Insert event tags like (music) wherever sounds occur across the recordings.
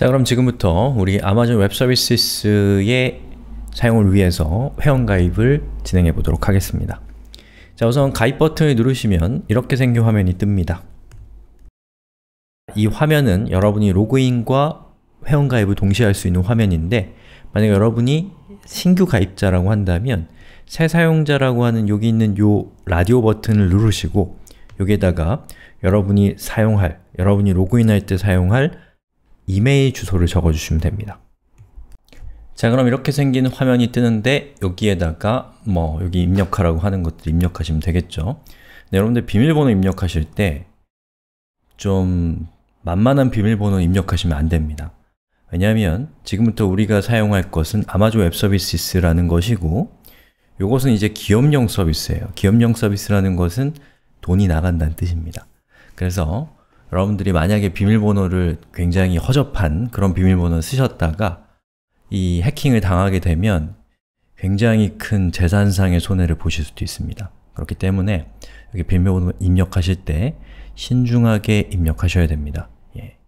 자 그럼 지금부터 우리 아마존 웹 서비스의 사용을 위해서 회원가입을 진행해 보도록 하겠습니다. 자 우선 가입 버튼을 누르시면 이렇게 생긴 화면이 뜹니다. 이 화면은 여러분이 로그인과 회원가입을 동시에 할 수 있는 화면인데 만약 여러분이 신규 가입자라고 한다면 새 사용자라고 하는 여기 있는 요 라디오 버튼을 누르시고 여기에다가 여러분이 사용할, 여러분이 로그인할 때 사용할 이메일 주소를 적어주시면 됩니다. 자 그럼 이렇게 생긴 화면이 뜨는데 여기에다가 뭐 여기 입력하라고 하는 것들 입력하시면 되겠죠 네, 여러분들 비밀번호 입력하실 때 좀 만만한 비밀번호 입력하시면 안 됩니다 왜냐하면 지금부터 우리가 사용할 것은 아마존 웹서비스라는 것이고 이것은 이제 기업용 서비스예요 기업용 서비스라는 것은 돈이 나간다는 뜻입니다 그래서 여러분들이 만약에 비밀번호를 굉장히 허접한 그런 비밀번호를 쓰셨다가 이 해킹을 당하게 되면 굉장히 큰 재산상의 손해를 보실 수도 있습니다. 그렇기 때문에 여기 비밀번호 입력하실 때 신중하게 입력하셔야 됩니다. 예.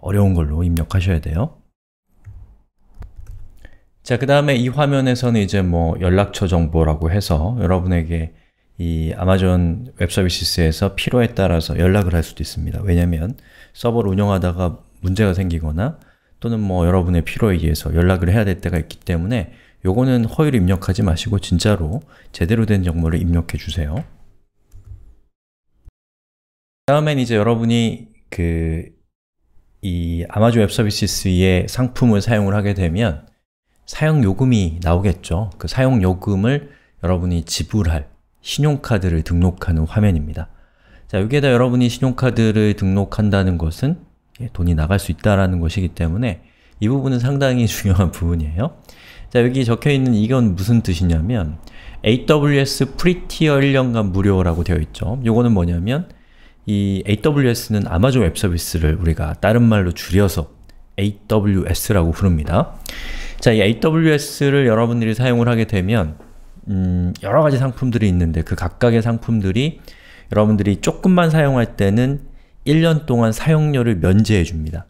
어려운 걸로 입력하셔야 돼요. 자, 그 다음에 이 화면에서는 이제 뭐 연락처 정보라고 해서 여러분에게 이 아마존 웹서비스에서 필요에 따라서 연락을 할 수도 있습니다. 왜냐면 서버를 운영하다가 문제가 생기거나 또는 뭐 여러분의 필요에 의해서 연락을 해야 될 때가 있기 때문에 요거는 허위로 입력하지 마시고 진짜로 제대로 된 정보를 입력해 주세요. 다음엔 이제 여러분이 그 이 아마존 웹서비스의 상품을 사용을 하게 되면 사용요금이 나오겠죠. 그 사용요금을 여러분이 지불할 신용카드를 등록하는 화면입니다. 자, 여기에다 여러분이 신용카드를 등록한다는 것은 예, 돈이 나갈 수 있다는 것이기 때문에 이 부분은 상당히 (laughs) 중요한 부분이에요. 자, 여기 적혀있는 이건 무슨 뜻이냐면 AWS 프리티어 1년간 무료라고 되어 있죠. 요거는 뭐냐면 이 AWS는 아마존 웹 서비스를 우리가 다른 말로 줄여서 AWS라고 부릅니다. 자, 이 AWS를 여러분들이 사용을 하게 되면 음, 여러 가지 상품들이 있는데 그 각각의 상품들이 여러분들이 조금만 사용할 때는 1년 동안 사용료를 면제해 줍니다.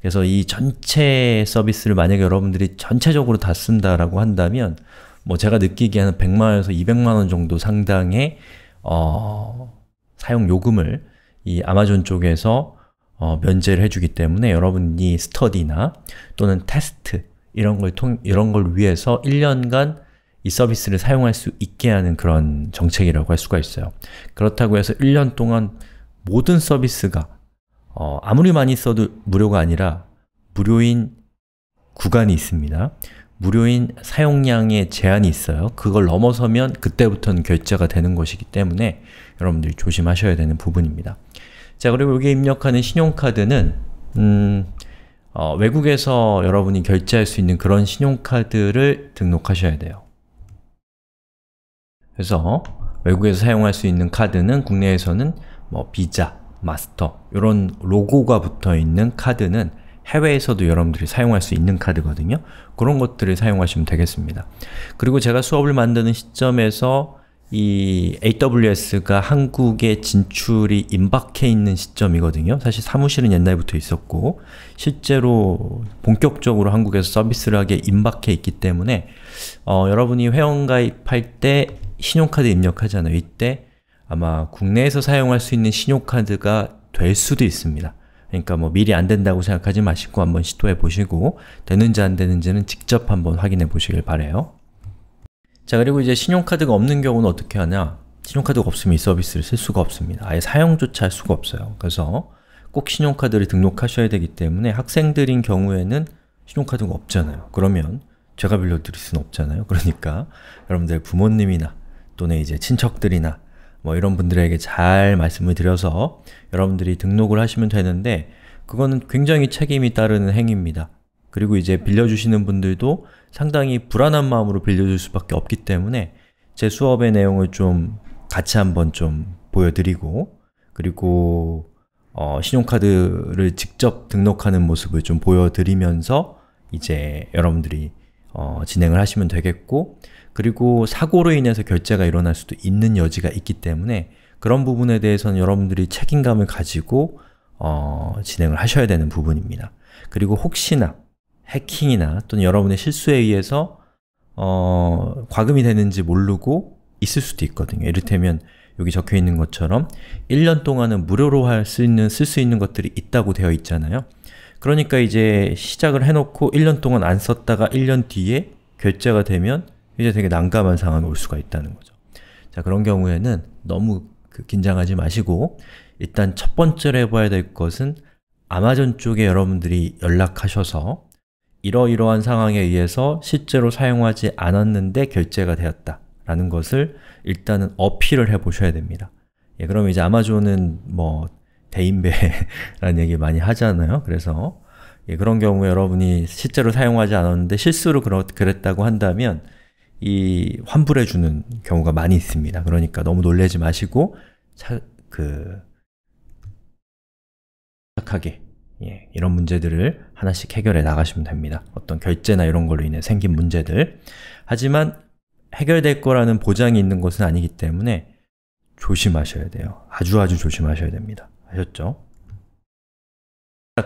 그래서 이 전체 서비스를 만약에 여러분들이 전체적으로 다 쓴다라고 한다면 뭐 제가 느끼기에 는 100만원에서 200만원 정도 상당의 어, 사용 요금을 이 아마존 쪽에서 어, 면제를 해주기 때문에 여러분이 스터디나 또는 테스트 이런 걸 통, 이런 걸 위해서 1년간 이 서비스를 사용할 수 있게 하는 그런 정책이라고 할 수가 있어요. 그렇다고 해서 1년 동안 모든 서비스가 어, 아무리 많이 써도 무료가 아니라 무료인 구간이 있습니다. 무료인 사용량에 제한이 있어요. 그걸 넘어서면 그때부터는 결제가 되는 것이기 때문에 여러분들이 조심하셔야 되는 부분입니다. 자, 그리고 여기 입력하는 신용카드는 음, 어, 외국에서 여러분이 결제할 수 있는 그런 신용카드를 등록하셔야 돼요. 그래서 외국에서 사용할 수 있는 카드는 국내에서는 뭐 비자, 마스터 이런 로고가 붙어있는 카드는 해외에서도 여러분들이 사용할 수 있는 카드거든요. 그런 것들을 사용하시면 되겠습니다. 그리고 제가 수업을 만드는 시점에서 이 AWS가 한국에 진출이 임박해 있는 시점이거든요. 사실 사무실은 옛날부터 있었고 실제로 본격적으로 한국에서 서비스를 하게 임박해 있기 때문에 어, 여러분이 회원 가입할 때 신용카드 입력하잖아요. 이때 아마 국내에서 사용할 수 있는 신용카드가 될 수도 있습니다. 그러니까 뭐 미리 안 된다고 생각하지 마시고 한번 시도해 보시고 되는지 안 되는지는 직접 한번 확인해 보시길 바래요. 자 그리고 이제 신용카드가 없는 경우는 어떻게 하냐 신용카드가 없으면 이 서비스를 쓸 수가 없습니다. 아예 사용조차 할 수가 없어요. 그래서 꼭 신용카드를 등록하셔야 되기 때문에 학생들인 경우에는 신용카드가 없잖아요. 그러면 제가 빌려드릴 수는 없잖아요. 그러니까 여러분들 부모님이나 또는 이제 친척들이나 뭐 이런 분들에게 잘 말씀을 드려서 여러분들이 등록을 하시면 되는데 그거는 굉장히 책임이 따르는 행위입니다. 그리고 이제 빌려주시는 분들도 상당히 불안한 마음으로 빌려줄 수밖에 없기 때문에 제 수업의 내용을 좀 같이 한번 좀 보여드리고 그리고 어, 신용카드를 직접 등록하는 모습을 좀 보여드리면서 이제 여러분들이 어, 진행을 하시면 되겠고 그리고 사고로 인해서 결제가 일어날 수도 있는 여지가 있기 때문에 그런 부분에 대해서는 여러분들이 책임감을 가지고 어, 진행을 하셔야 되는 부분입니다. 그리고 혹시나 해킹이나 또는 여러분의 실수에 의해서 어, 과금이 되는지 모르고 있을 수도 있거든요. 이를테면 여기 적혀 있는 것처럼 1년 동안은 무료로 할 수 있는, 쓸 수 있는 것들이 있다고 되어 있잖아요. 그러니까 이제 시작을 해놓고 1년 동안 안 썼다가 1년 뒤에 결제가 되면 이제 되게 난감한 상황이 올 수가 있다는 거죠. 자, 그런 경우에는 너무 그 긴장하지 마시고 일단 첫 번째로 해봐야 될 것은 아마존 쪽에 여러분들이 연락하셔서 이러이러한 상황에 의해서 실제로 사용하지 않았는데 결제가 되었다 라는 것을 일단은 어필을 해보셔야 됩니다. 예, 그럼 이제 아마존은 뭐 대인배라는 (laughs) 얘기 많이 하잖아요. 그래서 예, 그런 경우 에 여러분이 실제로 사용하지 않았는데 실수로 그렇, 그랬다고 한다면 이 환불해 주는 경우가 많이 있습니다. 그러니까 너무 놀라지 마시고 차, 그 착하게 예, 이런 문제들을 하나씩 해결해 나가시면 됩니다. 어떤 결제나 이런 걸로 인해 생긴 문제들 하지만 해결될 거라는 보장이 있는 것은 아니기 때문에 조심하셔야 돼요. 아주 아주 조심하셔야 됩니다. 하셨죠?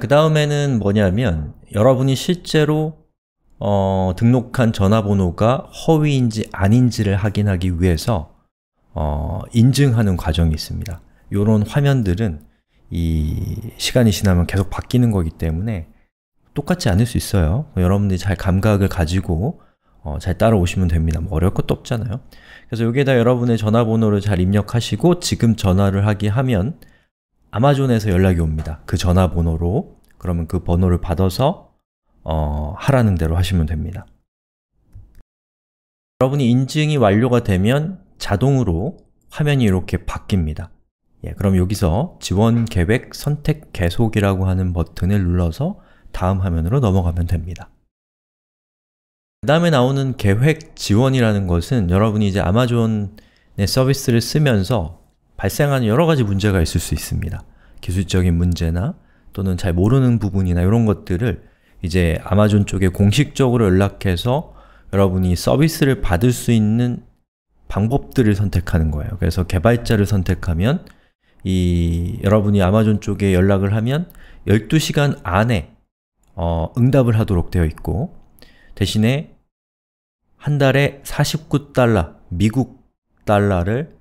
그 다음에는 뭐냐면 여러분이 실제로 어, 등록한 전화번호가 허위인지 아닌지를 확인하기 위해서 어, 인증하는 과정이 있습니다. 이런 화면들은 이 시간이 지나면 계속 바뀌는 거기 때문에 똑같지 않을 수 있어요. 여러분들이 잘 감각을 가지고 어, 잘 따라오시면 됩니다. 뭐 어려울 것도 없잖아요. 그래서 여기에다 여러분의 전화번호를 잘 입력하시고 지금 전화를 하게 하면 아마존에서 연락이 옵니다. 그 전화번호로 그러면 그 번호를 받아서 어, 하라는 대로 하시면 됩니다. 여러분이 인증이 완료가 되면 자동으로 화면이 이렇게 바뀝니다. 예, 그럼 여기서 지원 계획 선택 계속이라고 하는 버튼을 눌러서 다음 화면으로 넘어가면 됩니다. 그 다음에 나오는 계획 지원이라는 것은 여러분이 이제 아마존의 서비스를 쓰면서 발생하는 여러 가지 문제가 있을 수 있습니다. 기술적인 문제나 또는 잘 모르는 부분이나 이런 것들을 이제 아마존 쪽에 공식적으로 연락해서 여러분이 서비스를 받을 수 있는 방법들을 선택하는 거예요. 그래서 개발자를 선택하면 이 여러분이 아마존 쪽에 연락을 하면 12시간 안에 어, 응답을 하도록 되어 있고 대신에 한 달에 49달러, 미국 달러를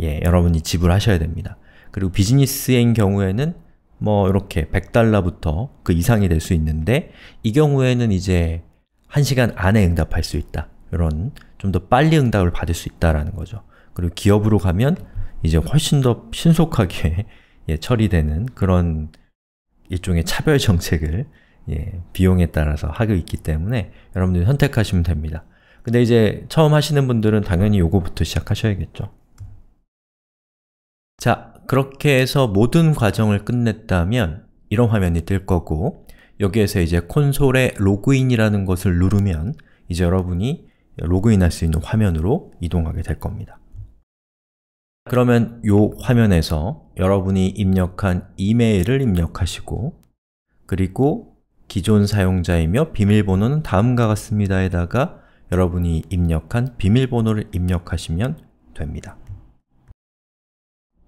예, 여러분이 지불하셔야 됩니다. 그리고 비즈니스인 경우에는 뭐 이렇게 100달러부터 그 이상이 될 수 있는데 이 경우에는 이제 1시간 안에 응답할 수 있다. 이런 좀 더 빨리 응답을 받을 수 있다라는 거죠. 그리고 기업으로 가면 이제 훨씬 더 신속하게 (laughs) 예, 처리되는 그런 일종의 차별 정책을 예, 비용에 따라서 하고 있기 때문에 여러분들이 선택하시면 됩니다. 근데 이제 처음 하시는 분들은 당연히 요거부터 시작하셔야겠죠. 자, 그렇게 해서 모든 과정을 끝냈다면 이런 화면이 뜰 거고 여기에서 이제 콘솔에 로그인이라는 것을 누르면 이제 여러분이 로그인할 수 있는 화면으로 이동하게 될 겁니다. 그러면 이 화면에서 여러분이 입력한 이메일을 입력하시고 그리고 기존 사용자이며 비밀번호는 다음과 같습니다에다가 여러분이 입력한 비밀번호를 입력하시면 됩니다.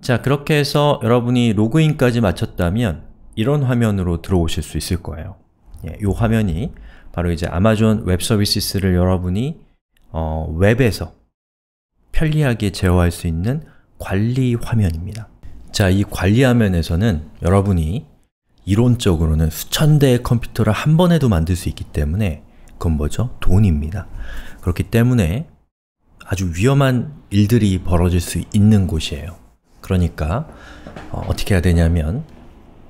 자, 그렇게 해서 여러분이 로그인까지 마쳤다면 이런 화면으로 들어오실 수 있을 거예요. 예, 이 화면이 바로 이제 아마존 웹 서비스를 여러분이 어, 웹에서 편리하게 제어할 수 있는 관리 화면입니다. 자, 이 관리 화면에서는 여러분이 이론적으로는 수천 대의 컴퓨터를 한 번에도 만들 수 있기 때문에 그건 뭐죠? 돈입니다. 그렇기 때문에 아주 위험한 일들이 벌어질 수 있는 곳이에요. 그러니까 어, 어떻게 해야 되냐면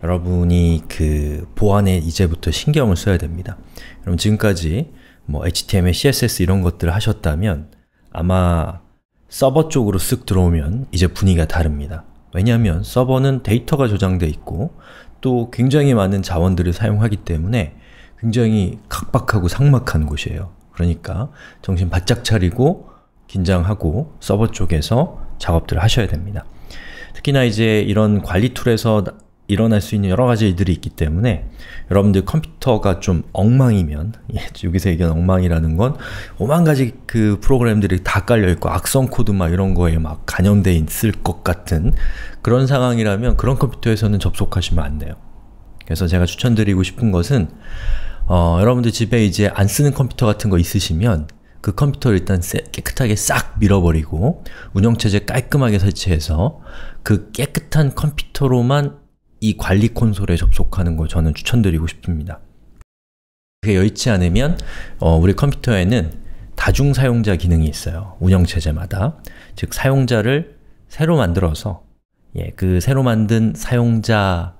여러분이 그 보안에 이제부터 신경을 써야 됩니다. 그럼 지금까지 뭐 HTML, CSS 이런 것들을 하셨다면 아마 서버 쪽으로 쓱 들어오면 이제 분위기가 다릅니다. 왜냐하면 서버는 데이터가 저장되어 있고 또 굉장히 많은 자원들을 사용하기 때문에 굉장히 각박하고 삭막한 곳이에요. 그러니까 정신 바짝 차리고 긴장하고 서버 쪽에서 작업들을 하셔야 됩니다. 특히나 이제 이런 관리 툴에서 일어날 수 있는 여러 가지 일들이 있기 때문에 여러분들 컴퓨터가 좀 엉망이면 (laughs) 예, 여기서 얘기하는 엉망이라는 건 오만 가지 그 프로그램들이 다 깔려 있고 악성 코드 막 이런 거에 막 간염돼 있을 것 같은 그런 상황이라면 그런 컴퓨터에서는 접속하시면 안 돼요. 그래서 제가 추천드리고 싶은 것은 어, 여러분들 집에 이제 안 쓰는 컴퓨터 같은 거 있으시면 그 컴퓨터를 일단 깨끗하게 싹 밀어버리고 운영체제 깔끔하게 설치해서 그 깨끗한 컴퓨터로만 이 관리 콘솔에 접속하는 걸 저는 추천드리고 싶습니다. 그게 여의치 않으면 어, 우리 컴퓨터에는 다중 사용자 기능이 있어요. 운영체제마다. 즉 사용자를 새로 만들어서 예, 그 새로 만든 사용자의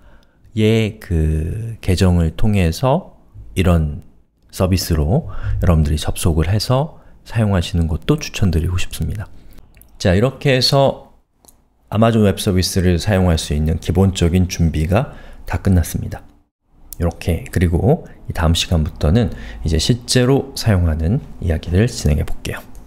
그 계정을 통해서 이런 서비스로 여러분들이 접속을 해서 사용하시는 것도 추천드리고 싶습니다. 자, 이렇게 해서 아마존 웹 서비스를 사용할 수 있는 기본적인 준비가 다 끝났습니다. 이렇게 그리고 다음 시간부터는 이제 실제로 사용하는 이야기를 진행해 볼게요.